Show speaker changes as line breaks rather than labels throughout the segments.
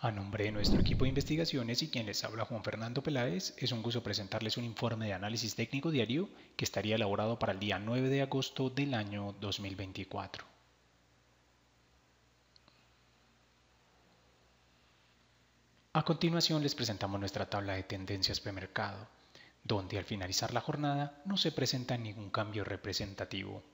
A nombre de nuestro equipo de investigaciones y quien les habla Juan Fernando Peláez, es un gusto presentarles un informe de análisis técnico diario que estaría elaborado para el día 9 de agosto del año 2024. A continuación les presentamos nuestra tabla de tendencias de mercado, donde al finalizar la jornada no se presenta ningún cambio representativo.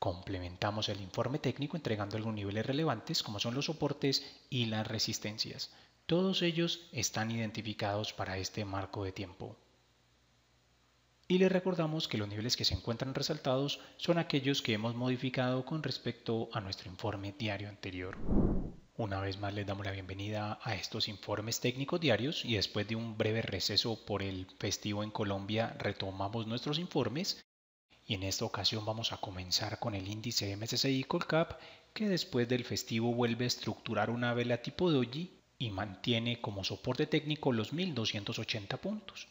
Complementamos el informe técnico entregando algunos niveles relevantes como son los soportes y las resistencias. Todos ellos están identificados para este marco de tiempo. Y les recordamos que los niveles que se encuentran resaltados son aquellos que hemos modificado con respecto a nuestro informe diario anterior. Una vez más les damos la bienvenida a estos informes técnicos diarios y después de un breve receso por el festivo en Colombia retomamos nuestros informes y en esta ocasión vamos a comenzar con el índice MSCI Colcap que después del festivo vuelve a estructurar una vela tipo doji y mantiene como soporte técnico los 1280 puntos.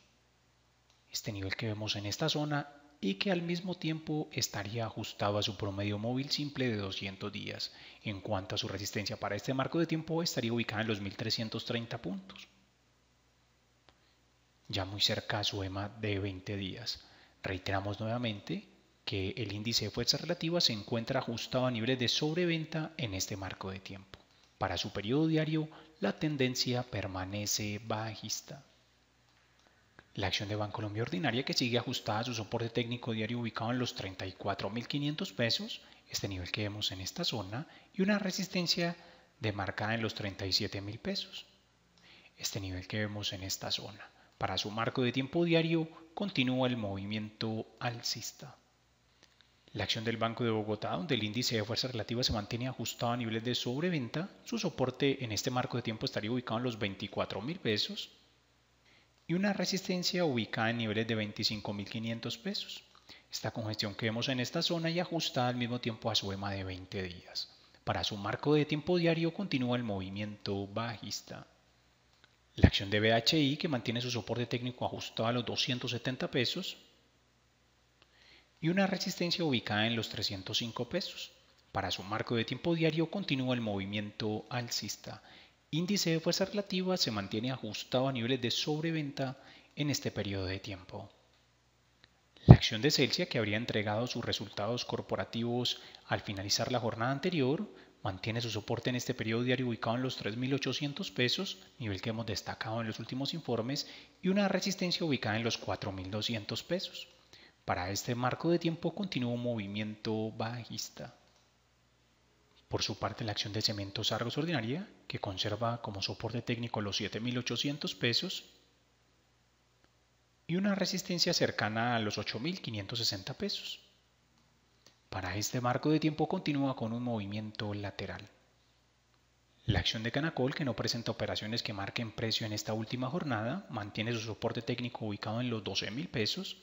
Este nivel que vemos en esta zona y que al mismo tiempo estaría ajustado a su promedio móvil simple de 200 días. En cuanto a su resistencia para este marco de tiempo estaría ubicada en los 1330 puntos. Ya muy cerca a su EMA de 20 días. Reiteramos nuevamente que el índice de fuerza relativa se encuentra ajustado a niveles de sobreventa en este marco de tiempo. Para su periodo diario, la tendencia permanece bajista. La acción de Bancolombia ordinaria que sigue ajustada a su soporte técnico diario ubicado en los 34.500 pesos, este nivel que vemos en esta zona, y una resistencia demarcada en los 37.000 pesos, este nivel que vemos en esta zona. Para su marco de tiempo diario continúa el movimiento alcista. La acción del Banco de Bogotá, donde el índice de fuerza relativa se mantiene ajustado a niveles de sobreventa, su soporte en este marco de tiempo estaría ubicado en los 24 mil pesos y una resistencia ubicada en niveles de 25 mil 500 pesos. Esta congestión que vemos en esta zona y ajustada al mismo tiempo a su EMA de 20 días. Para su marco de tiempo diario continúa el movimiento bajista. La acción de BHI, que mantiene su soporte técnico ajustado a los 270 pesos, y una resistencia ubicada en los 305 pesos. Para su marco de tiempo diario continúa el movimiento alcista. Índice de fuerza relativa se mantiene ajustado a niveles de sobreventa en este periodo de tiempo. La acción de Celsius que habría entregado sus resultados corporativos al finalizar la jornada anterior, mantiene su soporte en este periodo diario ubicado en los 3.800 pesos, nivel que hemos destacado en los últimos informes, y una resistencia ubicada en los 4.200 pesos. Para este marco de tiempo continúa un movimiento bajista. Por su parte, la acción de Cementos Argos Ordinaria, que conserva como soporte técnico los 7.800 pesos y una resistencia cercana a los 8.560 pesos. Para este marco de tiempo continúa con un movimiento lateral. La acción de Canacol, que no presenta operaciones que marquen precio en esta última jornada, mantiene su soporte técnico ubicado en los 12.000 pesos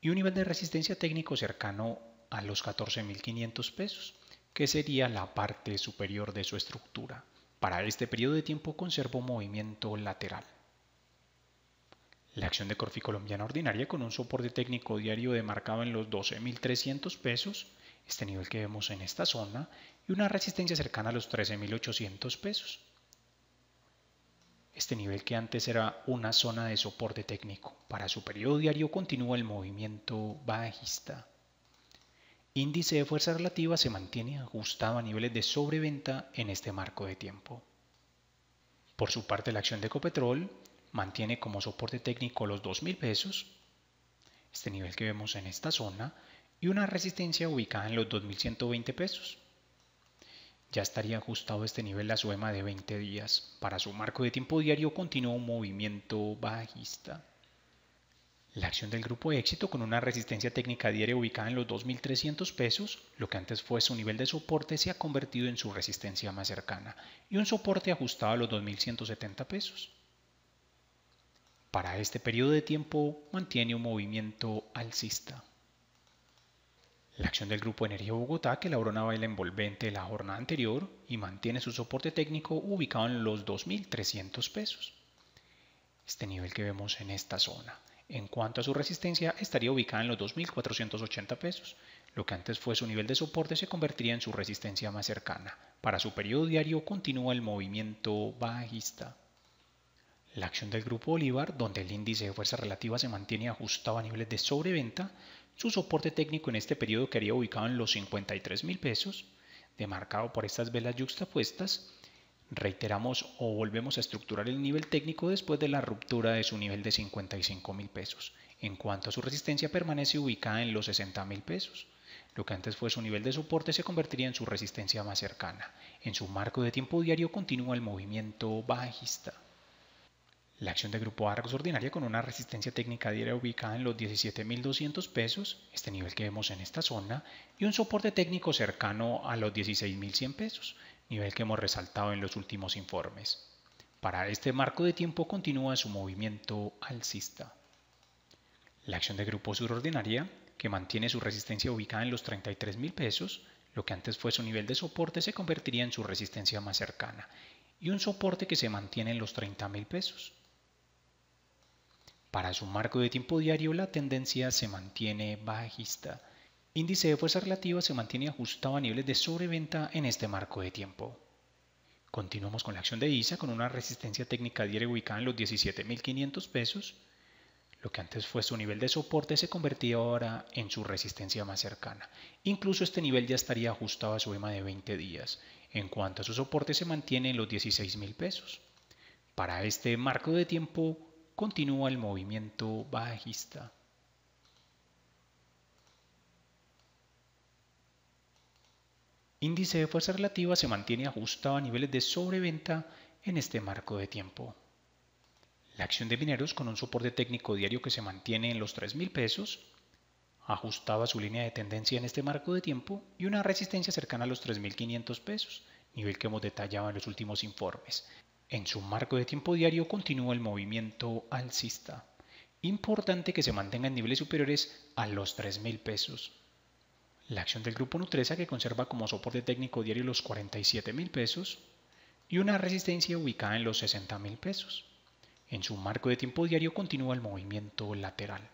y un nivel de resistencia técnico cercano a los 14.500 pesos, que sería la parte superior de su estructura. Para este periodo de tiempo conservó movimiento lateral. La acción de Corfi Colombiana Ordinaria con un soporte técnico diario demarcado en los 12.300 pesos, este nivel que vemos en esta zona, y una resistencia cercana a los 13.800 pesos. Este nivel que antes era una zona de soporte técnico. Para su periodo diario continúa el movimiento bajista. Índice de fuerza relativa se mantiene ajustado a niveles de sobreventa en este marco de tiempo. Por su parte, la acción de Ecopetrol mantiene como soporte técnico los 2.000 pesos, este nivel que vemos en esta zona, y una resistencia ubicada en los 2.120 pesos ya estaría ajustado este nivel a su EMA de 20 días. Para su marco de tiempo diario continúa un movimiento bajista. La acción del grupo éxito con una resistencia técnica diaria ubicada en los 2.300 pesos, lo que antes fue su nivel de soporte, se ha convertido en su resistencia más cercana y un soporte ajustado a los 2.170 pesos. Para este periodo de tiempo mantiene un movimiento alcista. La acción del Grupo Energía Bogotá, que elaboró una baila envolvente la jornada anterior y mantiene su soporte técnico ubicado en los 2.300 pesos. Este nivel que vemos en esta zona. En cuanto a su resistencia, estaría ubicada en los 2.480 pesos. Lo que antes fue su nivel de soporte se convertiría en su resistencia más cercana. Para su periodo diario continúa el movimiento bajista. La acción del Grupo Bolívar, donde el índice de fuerza relativa se mantiene ajustado a niveles de sobreventa, su soporte técnico en este periodo quedaría ubicado en los 53 mil pesos, demarcado por estas velas yuxtapuestas. Reiteramos o volvemos a estructurar el nivel técnico después de la ruptura de su nivel de 55 mil pesos. En cuanto a su resistencia permanece ubicada en los 60 mil pesos. Lo que antes fue su nivel de soporte se convertiría en su resistencia más cercana. En su marco de tiempo diario continúa el movimiento bajista. La acción de grupo Argos ordinaria con una resistencia técnica diaria ubicada en los 17.200 pesos, este nivel que vemos en esta zona, y un soporte técnico cercano a los 16.100 pesos, nivel que hemos resaltado en los últimos informes. Para este marco de tiempo continúa su movimiento alcista. La acción de grupo surordinaria, que mantiene su resistencia ubicada en los 33.000 pesos, lo que antes fue su nivel de soporte se convertiría en su resistencia más cercana, y un soporte que se mantiene en los 30.000 pesos. Para su marco de tiempo diario la tendencia se mantiene bajista. Índice de fuerza relativa se mantiene ajustado a niveles de sobreventa en este marco de tiempo. Continuamos con la acción de ISA con una resistencia técnica diaria ubicada en los 17.500 pesos. Lo que antes fue su nivel de soporte se convertía ahora en su resistencia más cercana. Incluso este nivel ya estaría ajustado a su EMA de 20 días. En cuanto a su soporte se mantiene en los $16,000. pesos. Para este marco de tiempo continúa el movimiento bajista. Índice de fuerza relativa se mantiene ajustado a niveles de sobreventa en este marco de tiempo. La acción de mineros con un soporte técnico diario que se mantiene en los 3.000 pesos, ajustado a su línea de tendencia en este marco de tiempo y una resistencia cercana a los 3.500 pesos, nivel que hemos detallado en los últimos informes. En su marco de tiempo diario continúa el movimiento alcista. Importante que se mantenga en niveles superiores a los 3.000 pesos. La acción del grupo Nutresa que conserva como soporte técnico diario los 47.000 pesos y una resistencia ubicada en los 60.000 pesos. En su marco de tiempo diario continúa el movimiento lateral.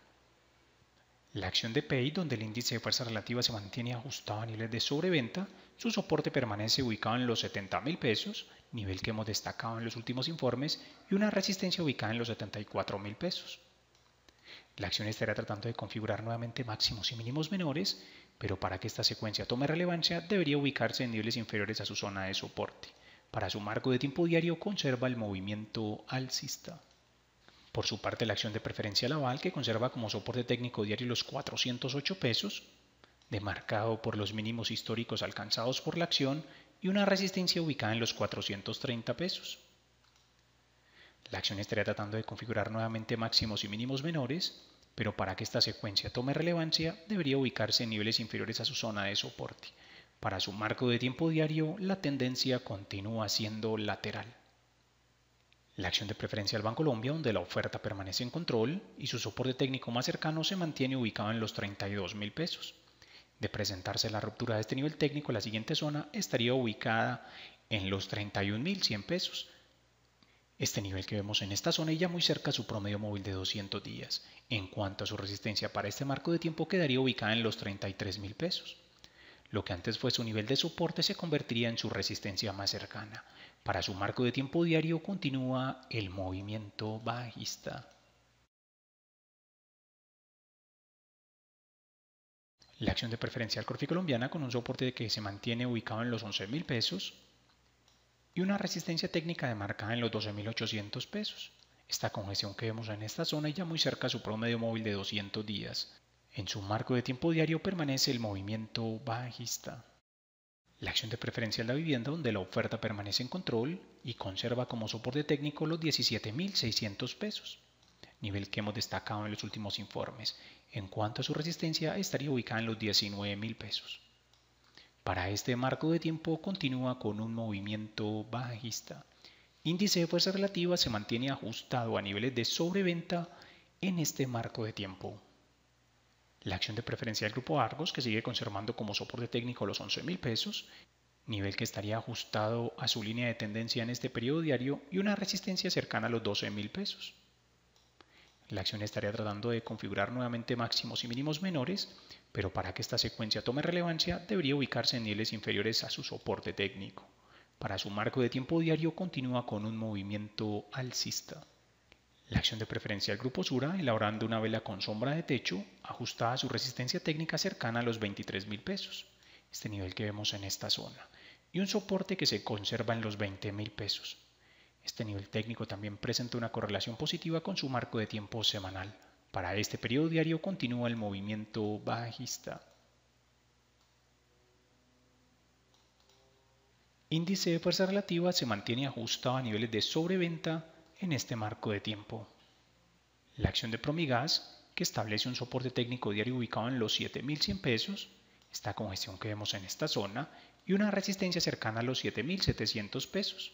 La acción de PEI, donde el índice de fuerza relativa se mantiene ajustado a niveles de sobreventa, su soporte permanece ubicado en los 70.000 pesos nivel que hemos destacado en los últimos informes, y una resistencia ubicada en los 74 mil pesos. La acción estará tratando de configurar nuevamente máximos y mínimos menores, pero para que esta secuencia tome relevancia debería ubicarse en niveles inferiores a su zona de soporte. Para su marco de tiempo diario conserva el movimiento alcista. Por su parte, la acción de preferencia Laval, que conserva como soporte técnico diario los 408 pesos, demarcado por los mínimos históricos alcanzados por la acción y una resistencia ubicada en los 430 pesos. La acción estaría tratando de configurar nuevamente máximos y mínimos menores, pero para que esta secuencia tome relevancia debería ubicarse en niveles inferiores a su zona de soporte. Para su marco de tiempo diario, la tendencia continúa siendo lateral. La acción de preferencia al colombia donde la oferta permanece en control y su soporte técnico más cercano se mantiene ubicado en los 32 mil pesos. De presentarse la ruptura de este nivel técnico, la siguiente zona estaría ubicada en los 31.100 pesos. Este nivel que vemos en esta zona y ya muy cerca a su promedio móvil de 200 días. En cuanto a su resistencia para este marco de tiempo quedaría ubicada en los 33.000 pesos. Lo que antes fue su nivel de soporte se convertiría en su resistencia más cercana. Para su marco de tiempo diario continúa el movimiento bajista. la acción de Preferencia preferencial colombiana con un soporte que se mantiene ubicado en los 11.000 pesos y una resistencia técnica demarcada en los 12.800 pesos. Esta congestión que vemos en esta zona y ya muy cerca a su promedio móvil de 200 días. En su marco de tiempo diario permanece el movimiento bajista. La acción de preferencia de la vivienda donde la oferta permanece en control y conserva como soporte técnico los 17.600 pesos, nivel que hemos destacado en los últimos informes, en cuanto a su resistencia, estaría ubicada en los 19 mil pesos. Para este marco de tiempo continúa con un movimiento bajista. Índice de fuerza relativa se mantiene ajustado a niveles de sobreventa en este marco de tiempo. La acción de preferencia del grupo Argos, que sigue conservando como soporte técnico los 11 mil pesos, nivel que estaría ajustado a su línea de tendencia en este periodo diario y una resistencia cercana a los 12 mil pesos. La acción estaría tratando de configurar nuevamente máximos y mínimos menores, pero para que esta secuencia tome relevancia debería ubicarse en niveles inferiores a su soporte técnico. Para su marco de tiempo diario continúa con un movimiento alcista. La acción de preferencia del grupo Sura, elaborando una vela con sombra de techo, ajustada a su resistencia técnica cercana a los 23 mil pesos, este nivel que vemos en esta zona, y un soporte que se conserva en los 20 mil pesos. Este nivel técnico también presenta una correlación positiva con su marco de tiempo semanal. Para este periodo diario continúa el movimiento bajista. Índice de fuerza relativa se mantiene ajustado a niveles de sobreventa en este marco de tiempo. La acción de Promigas, que establece un soporte técnico diario ubicado en los 7.100 pesos, esta congestión que vemos en esta zona, y una resistencia cercana a los 7.700 pesos.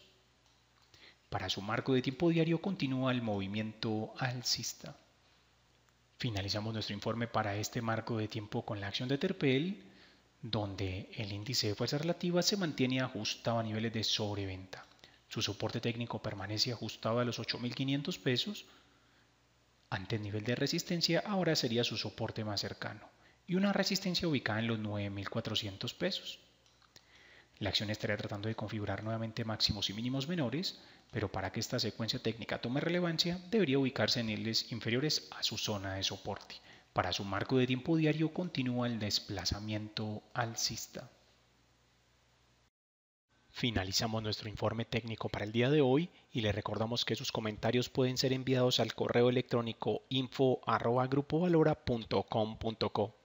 Para su marco de tiempo diario continúa el movimiento alcista. Finalizamos nuestro informe para este marco de tiempo con la acción de Terpel, donde el índice de fuerza relativa se mantiene ajustado a niveles de sobreventa. Su soporte técnico permanece ajustado a los 8.500 pesos. Ante el nivel de resistencia ahora sería su soporte más cercano y una resistencia ubicada en los 9.400 pesos. La acción estaría tratando de configurar nuevamente máximos y mínimos menores, pero para que esta secuencia técnica tome relevancia, debería ubicarse en niveles inferiores a su zona de soporte. Para su marco de tiempo diario continúa el desplazamiento alcista. Finalizamos nuestro informe técnico para el día de hoy y le recordamos que sus comentarios pueden ser enviados al correo electrónico info.grupovalora.com.co.